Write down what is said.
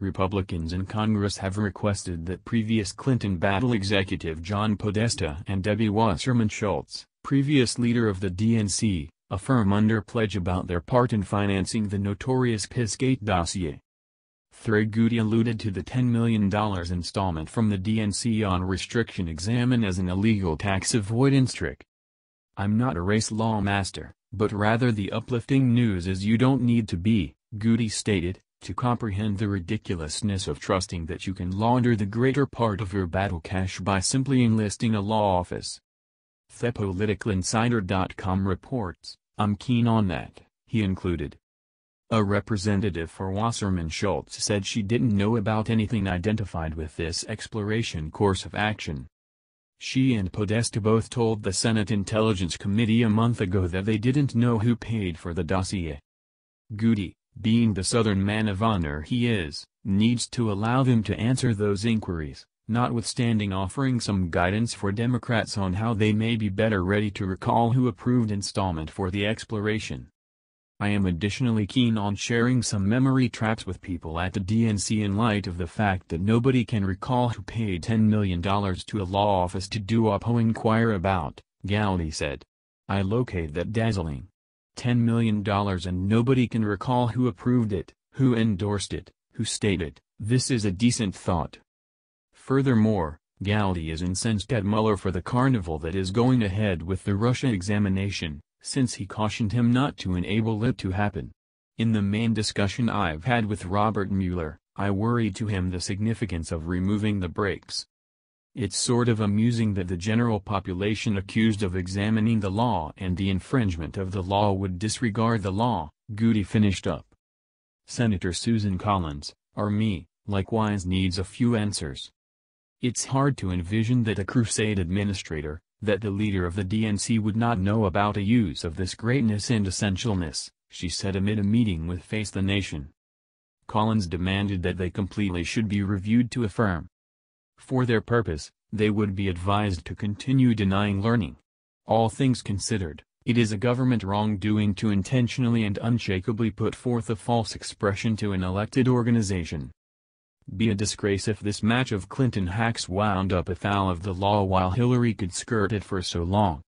Republicans in Congress have requested that previous Clinton battle executive John Podesta and Debbie Wasserman Schultz, previous leader of the DNC, affirm under pledge about their part in financing the notorious Pissgate dossier. Threadgoody alluded to the $10 million installment from the DNC on restriction examine as an illegal tax avoidance trick. I'm not a race law master, but rather the uplifting news is you don't need to be, Goody stated, to comprehend the ridiculousness of trusting that you can launder the greater part of your battle cash by simply enlisting a law office. ThePoliticalInsider.com reports, I'm keen on that, he included. A representative for Wasserman Schultz said she didn't know about anything identified with this exploration course of action. She and Podesta both told the Senate Intelligence Committee a month ago that they didn't know who paid for the dossier. Goody, being the Southern man of honor he is, needs to allow them to answer those inquiries, notwithstanding offering some guidance for Democrats on how they may be better ready to recall who approved installment for the exploration. I am additionally keen on sharing some memory traps with people at the DNC in light of the fact that nobody can recall who paid $10 million to a law office to do a poll inquire about, Gowdy said. I locate that dazzling. $10 million and nobody can recall who approved it, who endorsed it, who stated, this is a decent thought. Furthermore, Gowdy is incensed at Mueller for the carnival that is going ahead with the Russia examination, since he cautioned him not to enable it to happen. In the main discussion I've had with Robert Mueller, I worried to him the significance of removing the brakes, it's sort of amusing that the general population accused of examining the law and the infringement of the law would disregard the law, Goody finished up. Senator Susan Collins, or me, likewise needs a few answers. It's hard to envision that a crusade administrator, that the leader of the DNC would not know about a use of this greatness and essentialness, she said amid a meeting with Face the Nation. Collins demanded that they completely should be reviewed to affirm, for their purpose, they would be advised to continue denying learning. All things considered, it is a government wrongdoing to intentionally and unshakably put forth a false expression to an elected organization. Be a disgrace if this match of Clinton hacks wound up afoul of the law while Hillary could skirt it for so long.